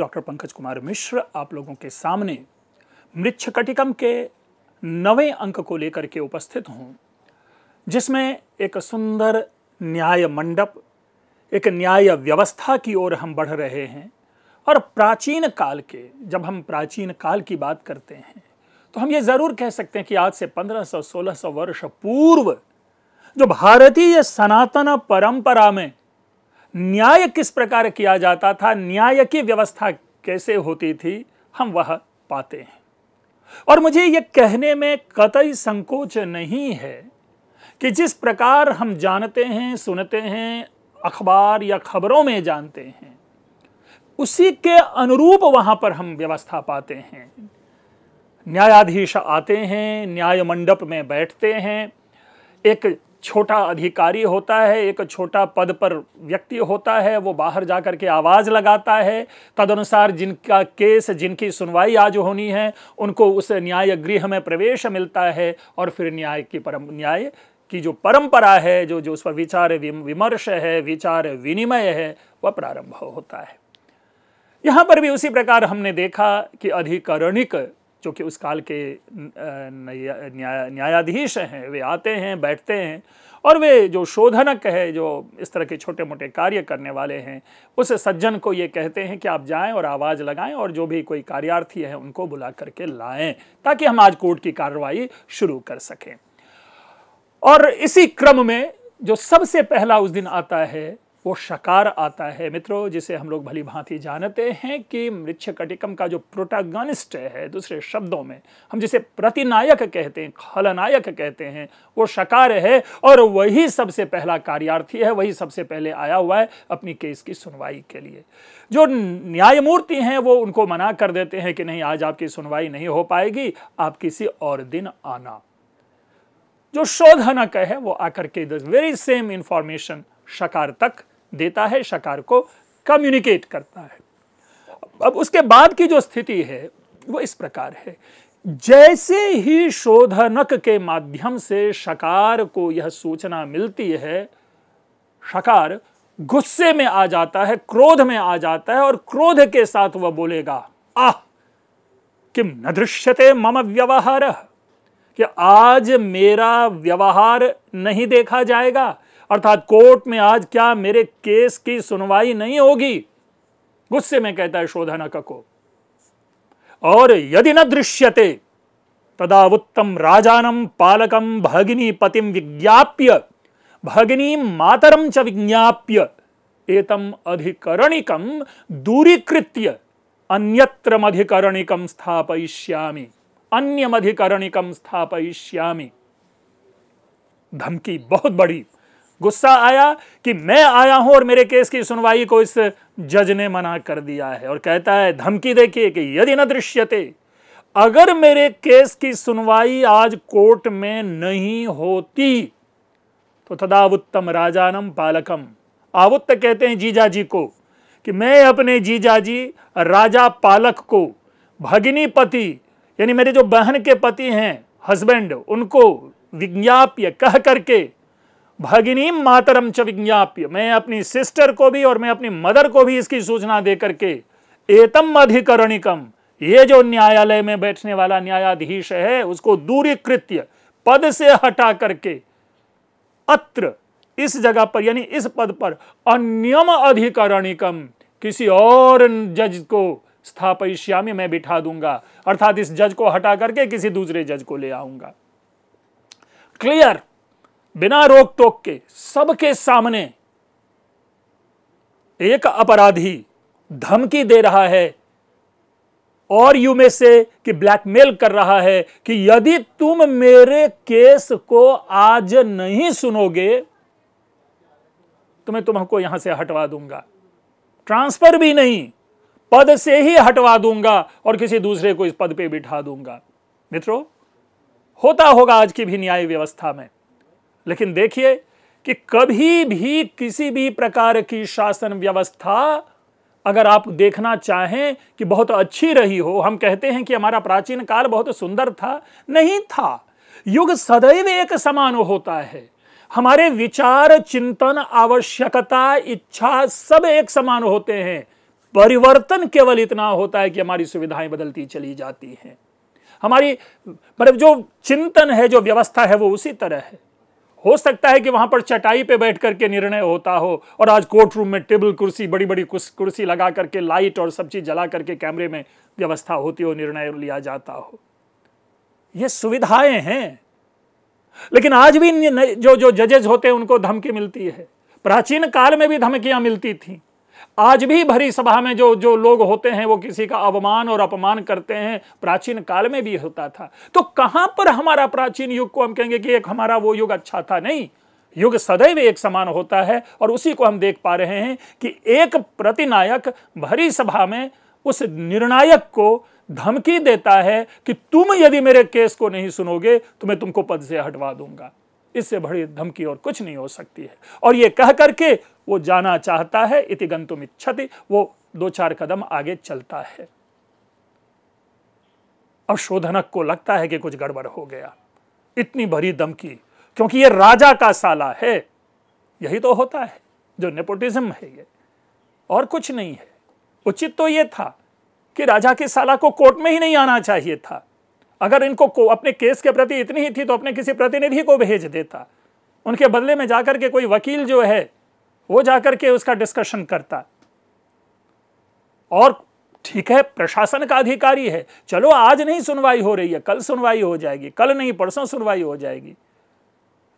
doctor Pankaj Kumar मिश्र आप लोगों के सामने मृक्षकटिकम के नवे अंक को लेकर के उपस्थित हूँ जिसमें एक सुंदर न्याय मंडप एक न्याय व्यवस्था की ओर हम बढ़ रहे हैं और प्राचीन काल के जब हम प्राचीन काल की बात करते हैं तो हम ये ज़रूर कह सकते हैं कि आज से 1500-1600 वर्ष पूर्व जो भारतीय सनातन परंपरा में न्याय किस प्रकार किया जाता था न्याय की व्यवस्था कैसे होती थी हम वह पाते हैं और मुझे यह कहने में कतई संकोच नहीं है कि जिस प्रकार हम जानते हैं सुनते हैं अखबार या खबरों में जानते हैं उसी के अनुरूप वहां पर हम व्यवस्था पाते हैं न्यायाधीश आते हैं न्याय मंडप में बैठते हैं एक छोटा अधिकारी होता है एक छोटा पद पर व्यक्ति होता है वो बाहर जा कर के आवाज़ लगाता है तदनुसार जिनका केस जिनकी सुनवाई आज होनी है उनको उस न्याय गृह में प्रवेश मिलता है और फिर न्याय की परम न्याय की जो परंपरा है जो जो उस पर विचार विमर्श है विचार विनिमय है वह प्रारंभ होता है यहाँ पर भी उसी प्रकार हमने देखा कि अधिकरणिक जो कि उस काल के न्या, न्यायाधीश हैं वे आते हैं बैठते हैं और वे जो शोधनक है जो इस तरह के छोटे मोटे कार्य करने वाले हैं उस सज्जन को ये कहते हैं कि आप जाएं और आवाज़ लगाएं और जो भी कोई कार्यार्थी है उनको बुला करके लाएं ताकि हम आज कोर्ट की कार्रवाई शुरू कर सकें और इसी क्रम में जो सबसे पहला उस दिन आता है वो शकार आता है मित्रों जिसे हम लोग भली भांति जानते हैं कि मृक्ष कटिकम का जो प्रोटागनिस्ट है दूसरे शब्दों में हम जिसे प्रतिनायक कहते हैं खलनायक कहते हैं वो शकार है और वही सबसे पहला कार्यार्थी है वही सबसे पहले आया हुआ है अपनी केस की सुनवाई के लिए जो न्यायमूर्ति हैं वो उनको मना कर देते हैं कि नहीं आज आपकी सुनवाई नहीं हो पाएगी आप किसी और दिन आना जो शोधनक है वो आकर के द वेरी सेम इंफॉर्मेशन शकार तक देता है शकार को कम्युनिकेट करता है अब उसके बाद की जो स्थिति है वो इस प्रकार है जैसे ही शोधनक के माध्यम से शकार को यह सूचना मिलती है शकार गुस्से में आ जाता है क्रोध में आ जाता है और क्रोध के साथ वह बोलेगा आह किम न दृश्यते मम व्यवहार कि आज मेरा व्यवहार नहीं देखा जाएगा अर्थात कोर्ट में आज क्या मेरे केस की सुनवाई नहीं होगी गुस्से में कहता है शोधन को और यदि न दृश्यते तदा उत्तम राजानम पालकम भगिनी पतिम विज्ञाप्य भगिनी मातरम च विज्ञाप्य एतम अधिकरणिकम दूरीकृत्य अन्यत्र अधिकरणिकम स्थापयिष्यामि अन्य अधिकरणिकम स्थापयिष्यामि धमकी बहुत बड़ी गुस्सा आया कि मैं आया हूं और मेरे केस की सुनवाई को इस जज ने मना कर दिया है और कहता है धमकी देखिए कि यदि न दृश्यते अगर मेरे केस की सुनवाई आज कोर्ट में नहीं होती तो तदावुत्तम राजानम पालकम आवुत्त कहते हैं जीजा जी को कि मैं अपने जीजा जी राजा पालक को भगिनी पति यानी मेरे जो बहन के पति हैं हस्बैंड उनको विज्ञाप्य कह करके भगिनी मातरम च विज्ञाप्य मैं अपनी सिस्टर को भी और मैं अपनी मदर को भी इसकी सूचना दे करके एतम अधिकरणिकम ये जो न्यायालय में बैठने वाला न्यायाधीश है उसको दूरी कृत्य पद से हटा करके अत्र इस जगह पर यानी इस पद पर अन्यम अधिकरणिकम किसी और जज को स्थापयिष्यामी मैं बिठा दूंगा अर्थात इस जज को हटा करके किसी दूसरे जज को ले आऊंगा क्लियर बिना रोक टोक के सबके सामने एक अपराधी धमकी दे रहा है और यू में से कि ब्लैकमेल कर रहा है कि यदि तुम मेरे केस को आज नहीं सुनोगे तो मैं तुमको यहां से हटवा दूंगा ट्रांसफर भी नहीं पद से ही हटवा दूंगा और किसी दूसरे को इस पद पे बिठा दूंगा मित्रों होता होगा आज की भी न्याय व्यवस्था में लेकिन देखिए कि कभी भी किसी भी प्रकार की शासन व्यवस्था अगर आप देखना चाहें कि बहुत अच्छी रही हो हम कहते हैं कि हमारा प्राचीन काल बहुत सुंदर था नहीं था युग सदैव एक समान होता है हमारे विचार चिंतन आवश्यकता इच्छा सब एक समान होते हैं परिवर्तन केवल इतना होता है कि हमारी सुविधाएं बदलती चली जाती हैं हमारी मतलब जो चिंतन है जो व्यवस्था है वो उसी तरह है हो सकता है कि वहां पर चटाई पे बैठ करके निर्णय होता हो और आज कोर्ट रूम में टेबल कुर्सी बड़ी बड़ी कुर्सी लगा करके लाइट और सब चीज जला करके कैमरे में व्यवस्था होती हो निर्णय लिया जाता हो ये सुविधाएं हैं लेकिन आज भी जो जो जजेज होते हैं उनको धमकी मिलती है प्राचीन काल में भी धमकियां मिलती थी आज भी भरी सभा में जो जो लोग होते हैं वो किसी का अवमान और अपमान करते हैं प्राचीन काल में भी होता था तो कहां पर हमारा प्राचीन युग को हम कहेंगे कि एक हमारा वो युग अच्छा था नहीं युग सदैव एक समान होता है और उसी को हम देख पा रहे हैं कि एक प्रतिनायक भरी सभा में उस निर्णायक को धमकी देता है कि तुम यदि मेरे केस को नहीं सुनोगे तो मैं तुमको पद से हटवा दूंगा इससे बड़ी धमकी और कुछ नहीं हो सकती है और ये कह करके वो जाना चाहता है इति गंतुम इच्छति वो दो चार कदम आगे चलता है अब शोधनक को लगता है कि कुछ गड़बड़ हो गया इतनी भरी धमकी क्योंकि ये राजा का साला है यही तो होता है जो नेपोटिज्म है ये और कुछ नहीं है उचित तो ये था कि राजा के साला को कोर्ट में ही नहीं आना चाहिए था अगर इनको को, अपने केस के प्रति इतनी ही थी तो अपने किसी प्रतिनिधि को भेज देता उनके बदले में जाकर के कोई वकील जो है वो जाकर के उसका डिस्कशन करता और ठीक है प्रशासन का अधिकारी है चलो आज नहीं सुनवाई हो रही है कल सुनवाई हो जाएगी कल नहीं परसों सुनवाई हो जाएगी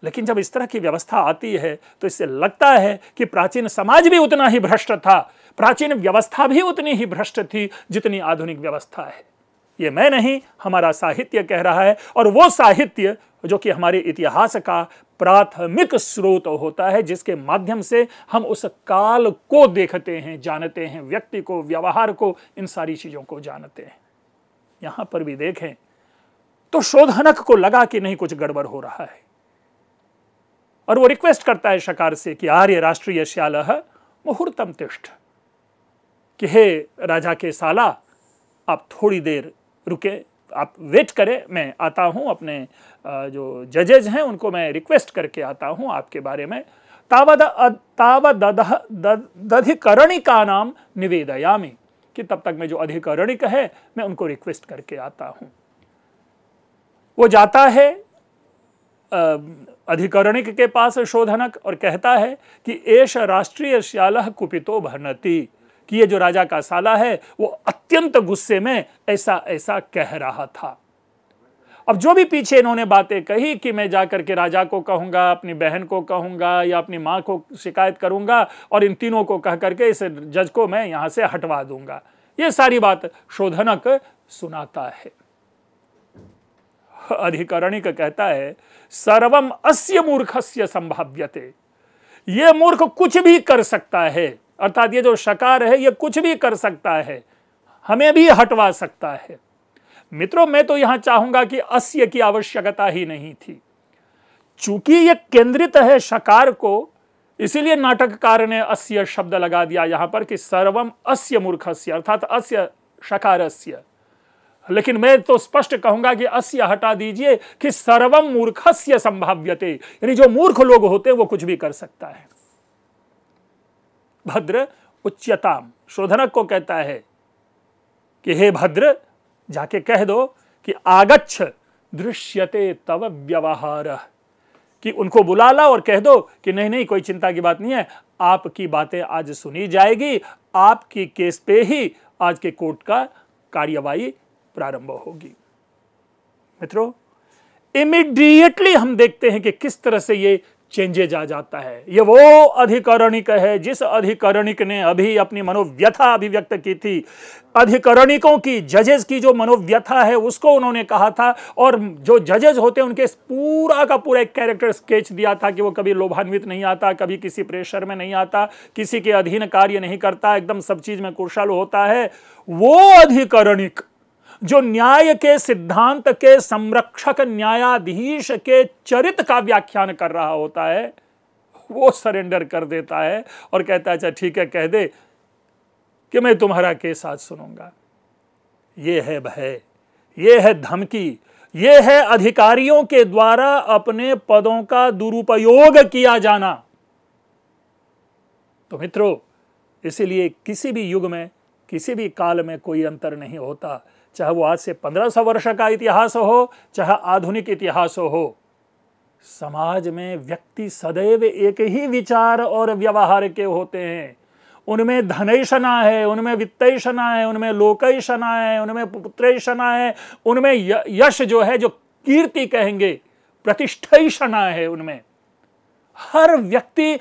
लेकिन जब इस तरह की व्यवस्था आती है तो इससे लगता है कि प्राचीन समाज भी उतना ही भ्रष्ट था प्राचीन व्यवस्था भी उतनी ही भ्रष्ट थी जितनी आधुनिक व्यवस्था है ये मैं नहीं हमारा साहित्य कह रहा है और वो साहित्य जो कि हमारे इतिहास का प्राथमिक स्रोत होता है जिसके माध्यम से हम उस काल को देखते हैं जानते हैं व्यक्ति को व्यवहार को इन सारी चीज़ों को जानते हैं यहां पर भी देखें तो शोधनक को लगा कि नहीं कुछ गड़बड़ हो रहा है और वो रिक्वेस्ट करता है शकार से कि आर्य राष्ट्रीय श्याल मुहूर्तम तिष्ठ कि हे राजा के साला आप थोड़ी देर रुके आप वेट करें मैं आता हूं अपने जो जजेज हैं उनको मैं रिक्वेस्ट करके आता हूं आपके बारे में तावद तावदधिकरणिका नाम निवेदयामी कि तब तक मैं जो अधिकरणिक है मैं उनको रिक्वेस्ट करके आता हूं वो जाता है अधिकरणिक के पास शोधनक और कहता है कि एश राष्ट्रीय श्याल कुपितो भनती कि ये जो राजा का साला है वो अत्यंत गुस्से में ऐसा ऐसा कह रहा था अब जो भी पीछे इन्होंने बातें कही कि मैं जा करके राजा को कहूंगा अपनी बहन को कहूंगा या अपनी माँ को शिकायत करूंगा और इन तीनों को कह करके इस जज को मैं यहां से हटवा दूंगा ये सारी बात शोधनक सुनाता है अधिकरणिक कहता है सर्वम अस्य मूर्खस्य संभाव्यते ये मूर्ख कुछ भी कर सकता है अर्थात ये जो शकार है ये कुछ भी कर सकता है हमें भी हटवा सकता है मित्रों मैं तो यहां चाहूंगा कि अस्य की आवश्यकता ही नहीं थी चूंकि ये केंद्रित है शकार को इसीलिए नाटककार ने अस्य शब्द लगा दिया यहां पर कि सर्वम अस्य मूर्खस्य अर्थात अस्य शकारस्य लेकिन मैं तो स्पष्ट कहूंगा कि अस्य हटा दीजिए कि सर्वम मूर्खस्य संभाव्यते यानी जो मूर्ख लोग होते हैं वो कुछ भी कर सकता है भद्र उच्यताम शोधनक को कहता है कि हे भद्र जाके कह दो कि आगच्छ दृश्यते तव व्यवहार कि उनको बुला ला और कह दो कि नहीं नहीं कोई चिंता की बात नहीं है आपकी बातें आज सुनी जाएगी आपकी केस पे ही आज के कोर्ट का कार्यवाही प्रारंभ होगी मित्रों इमीडिएटली हम देखते हैं कि किस तरह से ये चेंजेज आ जाता है ये वो अधिकरणिक है जिस अधिकरणिक ने अभी अपनी मनोव्यथा अभिव्यक्त की थी अधिकरणिकों की जजेस की जो मनोव्यथा है उसको उन्होंने कहा था और जो जजेस होते हैं उनके पूरा का पूरा एक कैरेक्टर स्केच दिया था कि वो कभी लोभान्वित नहीं आता कभी किसी प्रेशर में नहीं आता किसी के अधीन कार्य नहीं करता एकदम सब चीज में कुशल होता है वो अधिकरणिक जो न्याय के सिद्धांत के संरक्षक न्यायाधीश के चरित का व्याख्यान कर रहा होता है वो सरेंडर कर देता है और कहता है अच्छा ठीक है कह दे कि मैं तुम्हारा केस आज सुनूंगा ये है भय ये है धमकी ये है अधिकारियों के द्वारा अपने पदों का दुरुपयोग किया जाना तो मित्रों इसीलिए किसी भी युग में किसी भी काल में कोई अंतर नहीं होता चाहे वो आज से पंद्रह सौ वर्ष का इतिहास हो चाहे आधुनिक इतिहास हो समाज में व्यक्ति सदैव एक ही विचार और व्यवहार के होते हैं उनमें धनैषणा है उनमें वित्तषणा है उनमें लोकैषणा है उनमें पुत्रैषणा है उनमें यश जो है जो कीर्ति कहेंगे प्रतिष्ठैषणा है उनमें हर व्यक्ति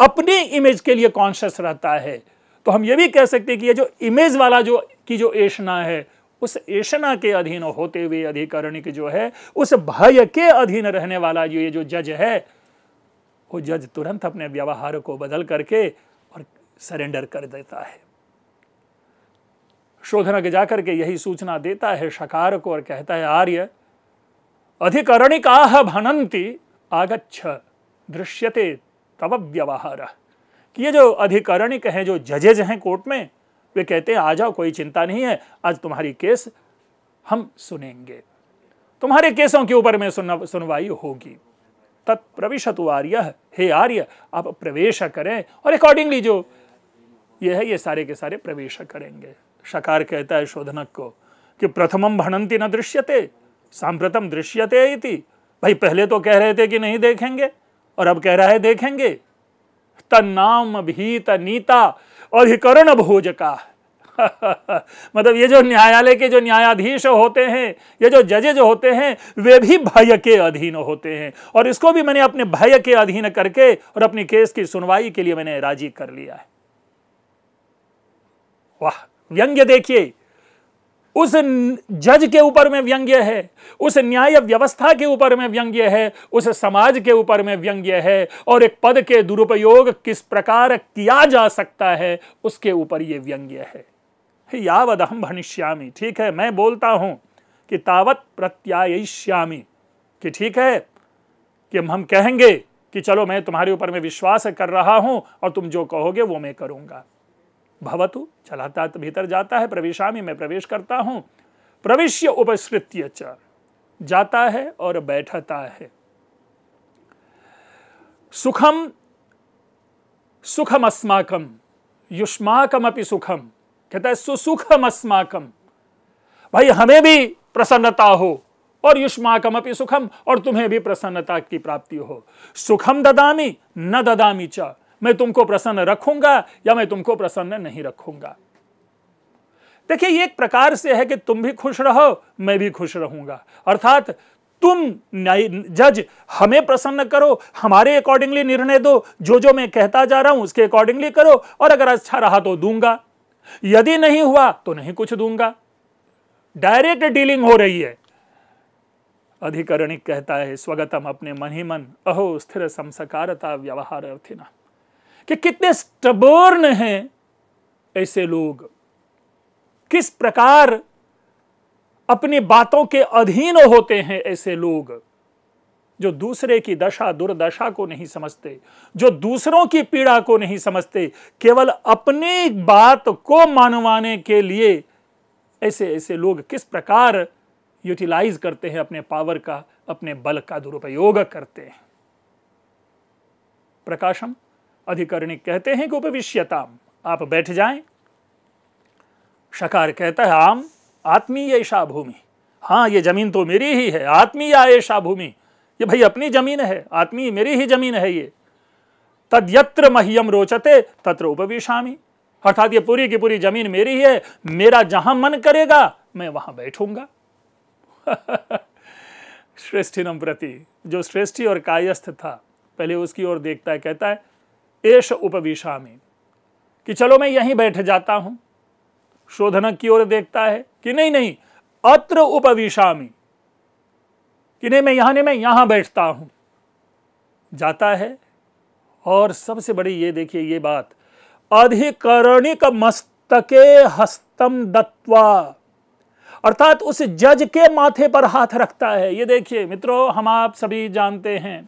अपनी इमेज के लिए कॉन्शियस रहता है तो हम ये भी कह सकते हैं कि ये जो इमेज वाला जो की जो ऐशना है उस ऐशना के अधीन होते हुए अधिकारणिक जो है उस भय के अधीन रहने वाला ये जो जज है वो जज तुरंत अपने व्यवहार को बदल करके और सरेंडर कर देता है शोधनक जाकर के यही सूचना देता है शकार को और कहता है आर्य अधिकरणिकाह भनंती आगच्छ दृश्यते तव व्यवहार कि ये जो अधिकरणिक हैं जो जजेज हैं कोर्ट में वे कहते हैं आ जाओ कोई चिंता नहीं है आज तुम्हारी केस हम सुनेंगे तुम्हारे केसों के ऊपर में सुनवाई होगी तु आर्य हे आर्य आप प्रवेश करें और अकॉर्डिंगली जो ये है ये सारे के सारे प्रवेश करेंगे शकार कहता है शोधनक को कि प्रथमम भणंती न दृश्यते सांप्रतम दृश्यते इति भाई पहले तो कह रहे थे कि नहीं देखेंगे और अब कह रहा है देखेंगे तन्नाम भीत नीता अधिकरण भोज का मतलब ये जो न्यायालय के जो न्यायाधीश होते हैं ये जो जजेज होते हैं वे भी भय के अधीन होते हैं और इसको भी मैंने अपने भय के अधीन करके और अपनी केस की सुनवाई के लिए मैंने राजी कर लिया है वाह व्यंग्य देखिए उस जज के ऊपर में व्यंग्य है उस न्याय व्यवस्था के ऊपर में व्यंग्य है उस समाज के ऊपर में व्यंग्य है और एक पद के दुरुपयोग किस प्रकार किया जा सकता है उसके ऊपर ये व्यंग्य है यावद हम भनिष्यामी ठीक है मैं बोलता हूं कि तावत प्रत्यायिष्यामी कि ठीक है कि हम कहेंगे कि चलो मैं तुम्हारे ऊपर में विश्वास कर रहा हूं और तुम जो कहोगे वो मैं करूंगा भवतु चलाता भीतर जाता है प्रवेशा मैं प्रवेश करता हूँ प्रवेश्य उपस्कृत्य च जाता है और बैठता है सुखम सुखम अस्माकम युष्माकम अपनी सुखम कहता है सुसुखम अस्माकम भाई हमें भी प्रसन्नता हो और युष्माकम अपनी सुखम और तुम्हें भी प्रसन्नता की प्राप्ति हो सुखम ददामी न ददामी चा मैं तुमको प्रसन्न रखूंगा या मैं तुमको प्रसन्न नहीं रखूंगा देखिए ये एक प्रकार से है कि तुम भी खुश रहो मैं भी खुश रहूंगा अर्थात तुम न्याय जज हमें प्रसन्न करो हमारे अकॉर्डिंगली निर्णय दो जो जो मैं कहता जा रहा हूं उसके अकॉर्डिंगली करो और अगर अच्छा रहा तो दूंगा यदि नहीं हुआ तो नहीं कुछ दूंगा डायरेक्ट डीलिंग हो रही है अधिकरणिक कहता है स्वगतम अपने मन ही मन अहो स्थिर समसकारता व्यवहार अर्थिना कि कितने स्टबोर्न हैं ऐसे लोग किस प्रकार अपनी बातों के अधीन होते हैं ऐसे लोग जो दूसरे की दशा दुर्दशा को नहीं समझते जो दूसरों की पीड़ा को नहीं समझते केवल अपनी बात को मानवाने के लिए ऐसे ऐसे लोग किस प्रकार यूटिलाइज करते हैं अपने पावर का अपने बल का दुरुपयोग करते हैं प्रकाशम अधिकरणी कहते हैं कि उपविश्यताम आप बैठ जाएं शकार कहता है आम आत्मीय ऐशा भूमि हाँ ये जमीन तो मेरी ही है आत्मीय ऐशा भूमि ये भाई अपनी जमीन है आत्मीय मेरी ही जमीन है ये तद यत्र मह्यम रोचते तत्र उपविशामी अर्थात ये पूरी की पूरी जमीन मेरी ही है मेरा जहां मन करेगा मैं वहां बैठूंगा श्रेष्ठिनम प्रति जो श्रेष्ठी और कायस्थ था पहले उसकी ओर देखता है कहता है एश उपविशा में कि चलो मैं यहीं बैठ जाता हूं शोधनक की ओर देखता है कि नहीं नहीं अत्र उपविशा में कि नहीं मैं यहां नहीं मैं यहां बैठता हूं जाता है और सबसे बड़ी ये देखिए ये बात अधिकरणिक मस्तके हस्तम दत्वा अर्थात उस जज के माथे पर हाथ रखता है ये देखिए मित्रों हम आप सभी जानते हैं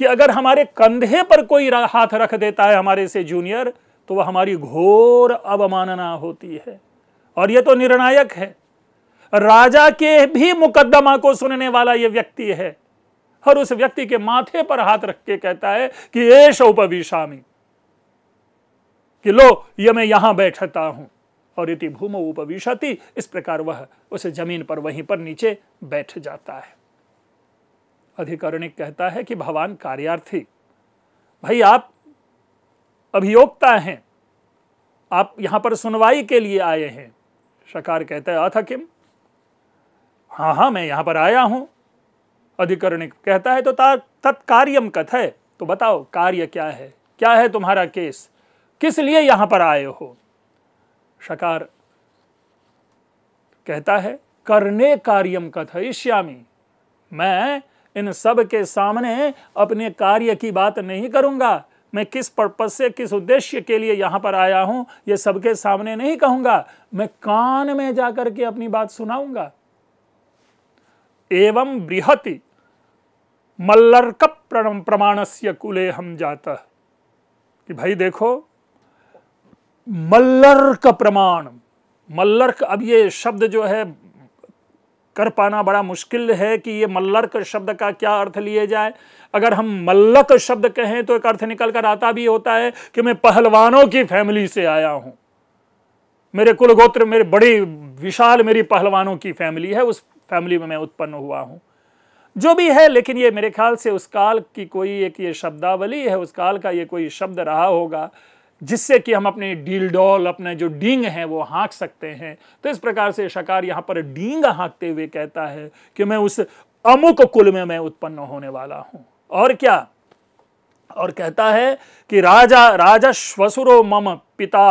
कि अगर हमारे कंधे पर कोई हाथ रख देता है हमारे से जूनियर तो वह हमारी घोर अवमानना होती है और यह तो निर्णायक है राजा के भी मुकदमा को सुनने वाला यह व्यक्ति है और उस व्यक्ति के माथे पर हाथ रख के कहता है कि ये शौपविशामी कि लो ये मैं यहां बैठता हूं और इति भूमो उपविशति इस प्रकार वह उस जमीन पर वहीं पर नीचे बैठ जाता है अधिकरणी कहता है कि भगवान कार्यार्थी भाई आप अभियोक्ता हैं आप यहां पर सुनवाई के लिए आए हैं शकार कहता है अथ किम हाँ हाँ मैं यहां पर आया हूं अधिकरणी कहता है तो तत्कार्यम कथ है तो बताओ कार्य क्या है क्या है तुम्हारा केस किस लिए यहां पर आए हो शकार कहता है करने कार्यम कथ इश्यामी मैं इन सब के सामने अपने कार्य की बात नहीं करूंगा मैं किस पर्पज से किस उद्देश्य के लिए यहाँ पर आया हूँ ये सबके सामने नहीं कहूंगा मैं कान में जाकर के अपनी बात सुनाऊंगा एवं बृहति मल्लर्क प्रमाण से कुले हम जाता कि भाई देखो मल्लर्क प्रमाण मल्लर्क अब ये शब्द जो है कर पाना बड़ा मुश्किल है कि ये मल्लर्क शब्द का क्या अर्थ लिए जाए अगर हम मल्लक शब्द कहें तो एक अर्थ निकल कर आता भी होता है कि मैं पहलवानों की फैमिली से आया हूं मेरे कुलगोत्र मेरे बड़ी विशाल मेरी पहलवानों की फैमिली है उस फैमिली में मैं उत्पन्न हुआ हूं जो भी है लेकिन ये मेरे ख्याल से उस काल की कोई एक ये शब्दावली है उस काल का ये कोई शब्द रहा होगा जिससे कि हम अपने डील डॉल अपने जो डींग है वो हाँक सकते हैं तो इस प्रकार से शकार यहाँ पर डींग हाँकते हुए कहता है कि मैं उस अमुक कुल में मैं उत्पन्न होने वाला हूँ और क्या और कहता है कि राजा राजा श्वसुरो मम पिता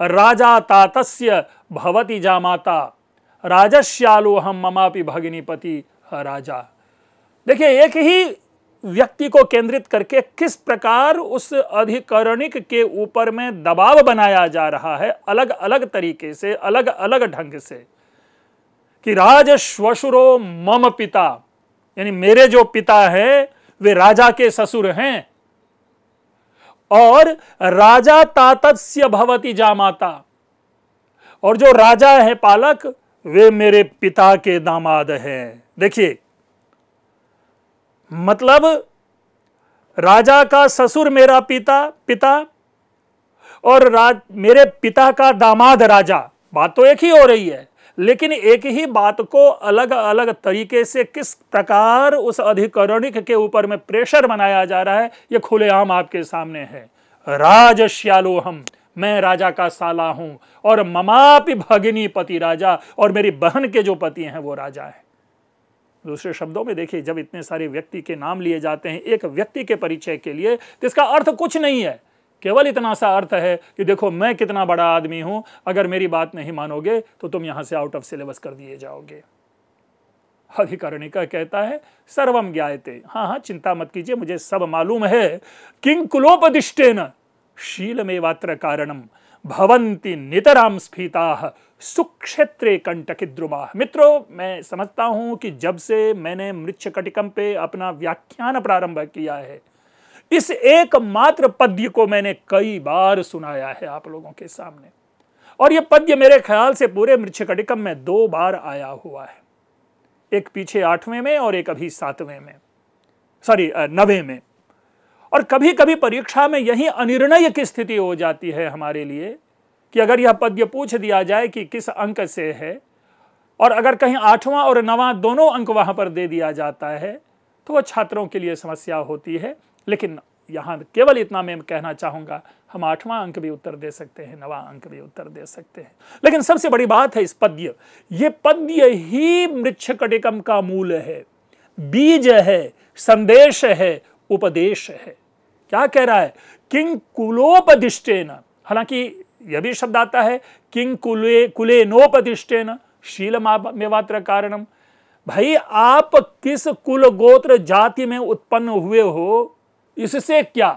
राजा तातस्य भवती माता राजश्यालो हम ममापि पति राजा देखिए एक ही व्यक्ति को केंद्रित करके किस प्रकार उस अधिकरणिक के ऊपर में दबाव बनाया जा रहा है अलग अलग तरीके से अलग अलग ढंग से कि राज श्वशुरो मम पिता यानी मेरे जो पिता हैं वे राजा के ससुर हैं और राजा तातस्य भवती जामाता और जो राजा है पालक वे मेरे पिता के दामाद हैं देखिए मतलब राजा का ससुर मेरा पिता पिता और राज मेरे पिता का दामाद राजा बात तो एक ही हो रही है लेकिन एक ही बात को अलग अलग तरीके से किस प्रकार उस अधिकरणिक के ऊपर में प्रेशर बनाया जा रहा है ये खुलेआम आपके सामने है राज हम मैं राजा का साला हूं और ममापि भगिनी पति राजा और मेरी बहन के जो पति हैं वो राजा हैं दूसरे शब्दों में देखिए जब इतने सारे व्यक्ति के नाम लिए जाते हैं एक व्यक्ति के परिचय के लिए तो इसका अर्थ कुछ नहीं है केवल इतना सा अर्थ है कि देखो मैं कितना बड़ा आदमी हूं अगर मेरी बात नहीं मानोगे तो तुम यहां से आउट ऑफ सिलेबस कर दिए जाओगे अधिकारणिका कहता है सर्वम ज्ञाते हाँ हाँ चिंता मत कीजिए मुझे सब मालूम है किंग कुलोपदिष्टेन शील में वात्र कारणम भवंती नितराम स्फीता सुक्षेत्रे द्रुमा मित्रों मैं समझता हूं कि जब से मैंने मृक्ष कटिकम पे अपना व्याख्यान प्रारंभ किया है इस एकमात्र पद्य को मैंने कई बार सुनाया है आप लोगों के सामने और यह पद्य मेरे ख्याल से पूरे मृक्ष कटिकम में दो बार आया हुआ है एक पीछे आठवें में और एक अभी सातवें में सॉरी नवे में और कभी कभी परीक्षा में यही अनिर्णय की स्थिति हो जाती है हमारे लिए कि अगर यह पद्य पूछ दिया जाए कि किस अंक से है और अगर कहीं आठवां और नवां दोनों अंक वहां पर दे दिया जाता है तो वह छात्रों के लिए समस्या होती है लेकिन यहां केवल इतना मैं कहना चाहूंगा हम आठवां अंक भी उत्तर दे सकते हैं नवा अंक भी उत्तर दे सकते हैं लेकिन सबसे बड़ी बात है इस पद्य ये पद्य ही मृक्षकटिकम का मूल है बीज है संदेश है उपदेश है क्या कह रहा है किंग कुलोपदिष्टेन हालांकि यह भी शब्द आता है किंग कुले कुलेनोपदिष्टेन शील मेवात्र कारणम भाई आप किस कुल गोत्र जाति में उत्पन्न हुए हो इससे क्या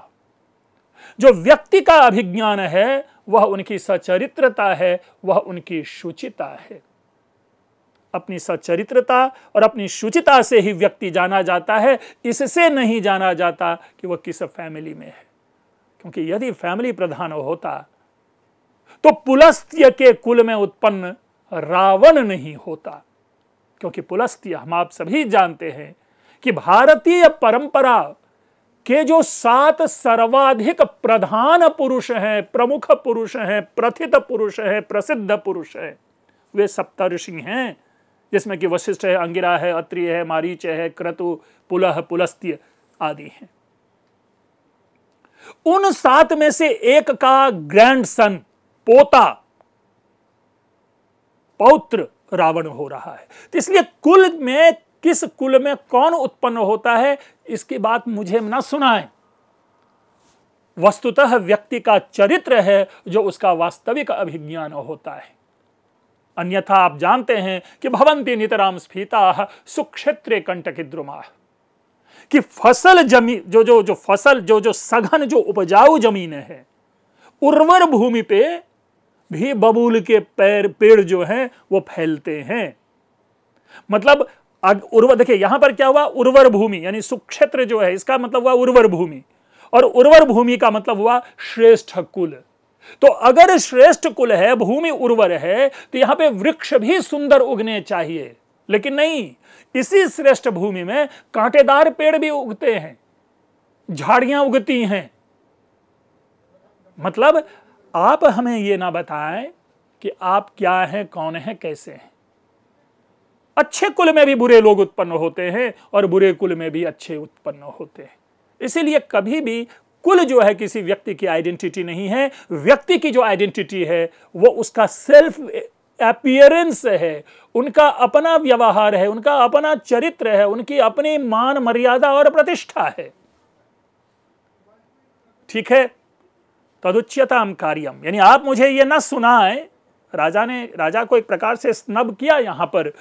जो व्यक्ति का अभिज्ञान है वह उनकी सचरित्रता है वह उनकी शुचिता है अपनी सचरित्रता और अपनी शुचिता से ही व्यक्ति जाना जाता है इससे नहीं जाना जाता कि वह किस फैमिली में है क्योंकि यदि फैमिली प्रधान होता तो पुलस्त्य के कुल में उत्पन्न रावण नहीं होता क्योंकि पुलस्त्य हम आप सभी जानते हैं कि भारतीय परंपरा के जो सात सर्वाधिक प्रधान पुरुष हैं प्रमुख पुरुष हैं प्रथित पुरुष हैं प्रसिद्ध पुरुष हैं वे सप्तर्षि हैं जिसमें कि वशिष्ठ है अंगिरा है अत्रिय है मारीच है क्रतु पुलह पुलस्त्य आदि हैं उन सात में से एक का ग्रैंडसन पोता पौत्र रावण हो रहा है तो इसलिए कुल में किस कुल में कौन उत्पन्न होता है इसकी बात मुझे ना सुनाए वस्तुतः व्यक्ति का चरित्र है जो उसका वास्तविक अभिज्ञान होता है अन्यथा आप जानते हैं कि भवंती नितराम स्फीता सुक्षेत्रे द्रुमा कि फसल जमी जो जो जो फसल जो जो सघन जो उपजाऊ जमीन है उर्वर भूमि पे भी बबूल के पैर पेड़ जो हैं वो फैलते हैं मतलब उर्वर देखिए यहां पर क्या हुआ उर्वर भूमि यानी सुक्षेत्र जो है इसका मतलब हुआ उर्वर भूमि और उर्वर भूमि का मतलब हुआ श्रेष्ठ कुल तो अगर श्रेष्ठ कुल है भूमि उर्वर है तो यहां पे वृक्ष भी सुंदर उगने चाहिए लेकिन नहीं इसी श्रेष्ठ भूमि में कांटेदार पेड़ भी उगते हैं झाड़ियां उगती हैं मतलब आप हमें यह ना बताएं कि आप क्या हैं कौन हैं कैसे हैं अच्छे कुल में भी बुरे लोग उत्पन्न होते हैं और बुरे कुल में भी अच्छे उत्पन्न होते हैं इसीलिए कभी भी कुल जो है किसी व्यक्ति की आइडेंटिटी नहीं है व्यक्ति की जो आइडेंटिटी है वो उसका सेल्फ अपियरेंस है उनका अपना व्यवहार है उनका अपना चरित्र है उनकी अपनी मान मर्यादा और प्रतिष्ठा है ठीक है तदुच्यताम कार्यम यानी आप मुझे ये ना सुनाएं राजा ने राजा को एक प्रकार से स्नब किया यहाँ पर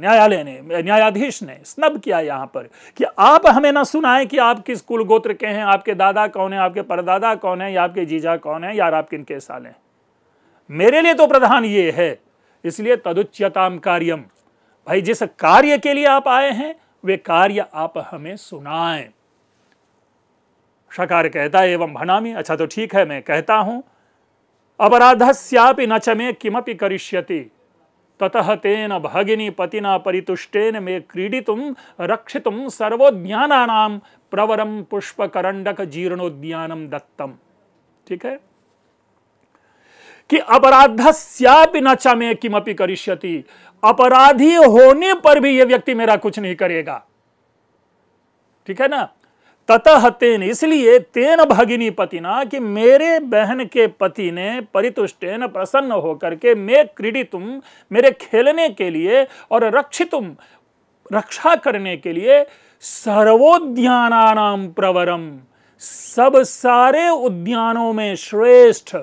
न्यायालय ने न्यायाधीश ने स्नब किया यहाँ पर कि आप हमें ना सुनाएं कि आप किस कुल गोत्र के हैं आपके दादा कौन है आपके परदादा कौन है या आपके जीजा कौन है यार आप किन के साल हैं मेरे लिए तो प्रधान ये है इसलिए तदुच्यताम कार्यम भाई जिस कार्य के लिए आप आए हैं वे कार्य आप हमें सुनाएं शकार कहता है एवं भनामी अच्छा तो ठीक है मैं कहता हूं अपराधस्यापि न च मे किमपि करिष्यति ततः तेन भगिनी पतिना परितुष्टेन मे क्रीडितुं रक्षितुं सर्वोद्यानानां प्रवरं पुष्पकरण्डक जीर्णोद्यानं दत्तम ठीक है कि अपराधस्यापि न च मे किमपि करिष्यति अपराधी होने पर भी यह व्यक्ति मेरा कुछ नहीं करेगा ठीक है ना ततः तेन इसलिए तेन भगिनी पतिना कि मेरे बहन के पति ने परितुष्टेन प्रसन्न होकर के मैं क्रीडितुम मेरे खेलने के लिए और रक्षितुम रक्षा करने के लिए सर्वोद्याना प्रवरम सब सारे उद्यानों में श्रेष्ठ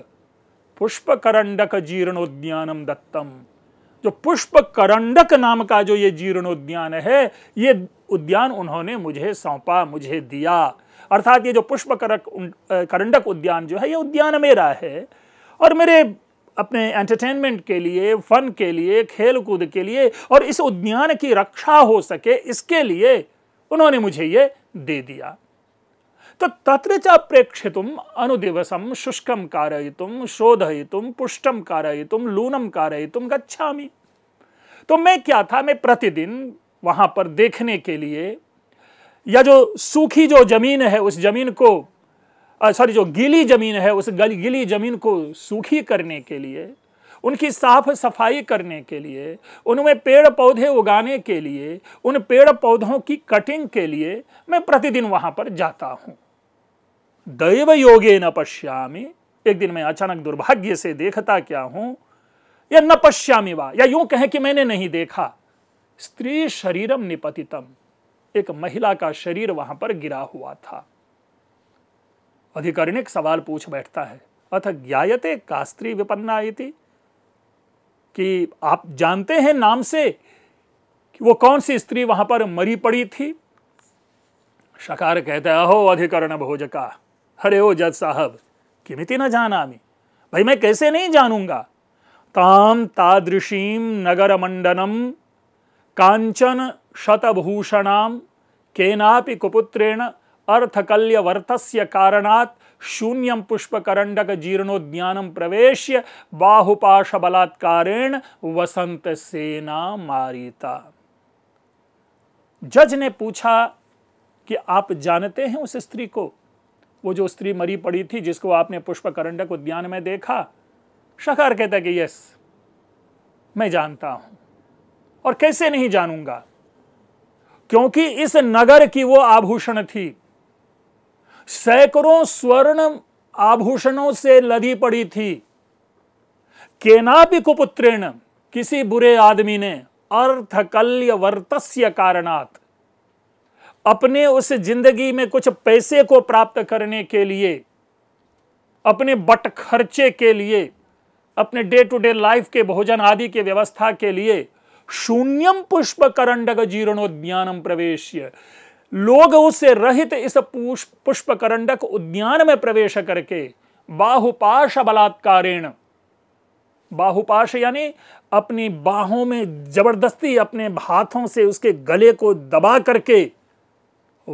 पुष्प करंडक जीर्णोद्यानम दत्तम जो पुष्प करंडक नाम का जो ये जीर्णोद्यान है ये उद्यान उन्होंने मुझे सौंपा मुझे दिया अर्थात ये जो पुष्प करक करंडक उद्यान जो है ये उद्यान मेरा है और मेरे अपने एंटरटेनमेंट के लिए फन के लिए खेल कूद के लिए और इस उद्यान की रक्षा हो सके इसके लिए उन्होंने मुझे ये दे दिया तो तत्र च प्रेक्षितुम अनुदिवसम शुष्कम कारयितुम शोधयितुम पुष्टम कारयितुम लूनम कारयितुम गच्छामि तो मैं क्या था मैं प्रतिदिन वहाँ पर देखने के लिए या जो सूखी जो ज़मीन है उस ज़मीन को सॉरी जो गीली ज़मीन है उस गीली ज़मीन को सूखी करने के लिए उनकी साफ सफाई करने के लिए उनमें पेड़ पौधे उगाने के लिए उन पेड़ पौधों की कटिंग के लिए मैं प्रतिदिन वहाँ पर जाता हूँ दैव योगे न पश्यामी एक दिन मैं अचानक दुर्भाग्य से देखता क्या हूँ या न पश्यामी वा या यूं कहें कि मैंने नहीं देखा स्त्री शरीरम निपतितम एक महिला का शरीर वहां पर गिरा हुआ था अधिकरणिक सवाल पूछ बैठता है अथ ज्ञायते का स्त्री विपन्ना इति कि आप जानते हैं नाम से कि वो कौन सी स्त्री वहां पर मरी पड़ी थी शकार कहते अहो अधिकरण भोजका हरे ओ जज साहब किमिति न जाना भाई मैं कैसे नहीं जानूंगा ताम तादृशीम नगर मंडनम कांचन शतभूषणाम केनापि कुपुत्रेण अर्थकल्यवर्त कारण शून्य पुष्पकंडक जीर्णोद्यान प्रवेश बाहुपाशबलात्कारेण वसंत सेना मारिता जज ने पूछा कि आप जानते हैं उस स्त्री को वो जो स्त्री मरी पड़ी थी जिसको आपने पुष्प करंडक उद्यान में देखा शकर कहता कि यस मैं जानता हूं और कैसे नहीं जानूंगा क्योंकि इस नगर की वो आभूषण थी सैकड़ों स्वर्ण आभूषणों से लदी पड़ी थी केनापि कुपुत्रेण किसी बुरे आदमी ने अर्थकल्य वर्तस्य कारणात अपने उस जिंदगी में कुछ पैसे को प्राप्त करने के लिए अपने बट खर्चे के लिए अपने डे टू डे लाइफ के भोजन आदि के व्यवस्था के लिए शून्यम पुष्प करंडक जीर्णोद्यान प्रवेश लोग उसे रहित इस पुष्प करंडक उद्यान में प्रवेश करके बाहुपाश बलात्कारेण बाहुपाश यानी अपनी बाहों में जबरदस्ती अपने हाथों से उसके गले को दबा करके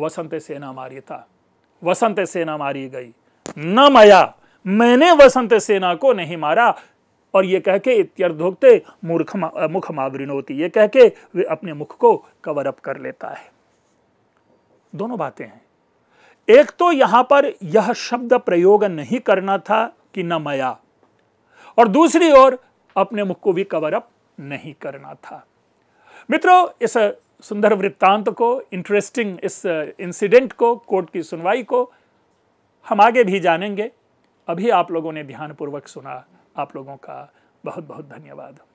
वसंत सेना मारी था वसंत सेना मारी गई न मया मैंने वसंत सेना को नहीं मारा और ये कह के इत्यर्धोक्ते मूर्ख मुख होती ये कह के वे अपने मुख को कवर अप कर लेता है दोनों बातें हैं एक तो यहां पर यह शब्द प्रयोग नहीं करना था कि न मया और दूसरी ओर अपने मुख को भी कवर अप नहीं करना था मित्रों इस सुंदर वृत्तांत को इंटरेस्टिंग इस इंसिडेंट को कोर्ट की सुनवाई को हम आगे भी जानेंगे अभी आप लोगों ने ध्यानपूर्वक सुना आप लोगों का बहुत बहुत धन्यवाद